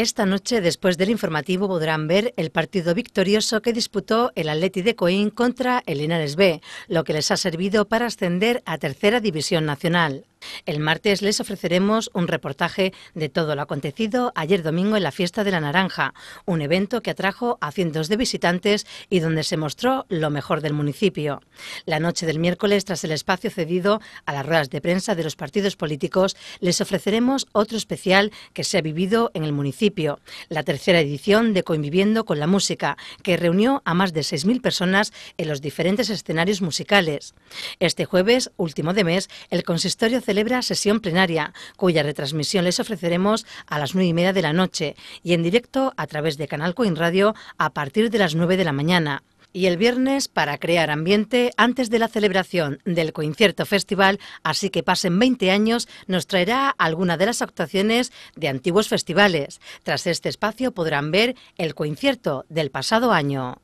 Esta noche, después del informativo, podrán ver el partido victorioso que disputó el Atleti de Coín contra el Linares B, lo que les ha servido para ascender a Tercera División Nacional. El martes les ofreceremos un reportaje de todo lo acontecido ayer domingo en la Fiesta de la Naranja, un evento que atrajo a cientos de visitantes y donde se mostró lo mejor del municipio. La noche del miércoles, tras el espacio cedido a las ruedas de prensa de los partidos políticos, les ofreceremos otro especial que se ha vivido en el municipio, la tercera edición de Conviviendo con la Música, que reunió a más de 6.000 personas en los diferentes escenarios musicales. Este jueves, último de mes, el consistorio celebra sesión plenaria, cuya retransmisión les ofreceremos a las nueve y media de la noche y en directo a través de Canal Coin Radio a partir de las 9 de la mañana. Y el viernes para crear ambiente antes de la celebración del Coincierto Festival, así que pasen 20 años, nos traerá alguna de las actuaciones de antiguos festivales. Tras este espacio podrán ver el Coincierto del pasado año.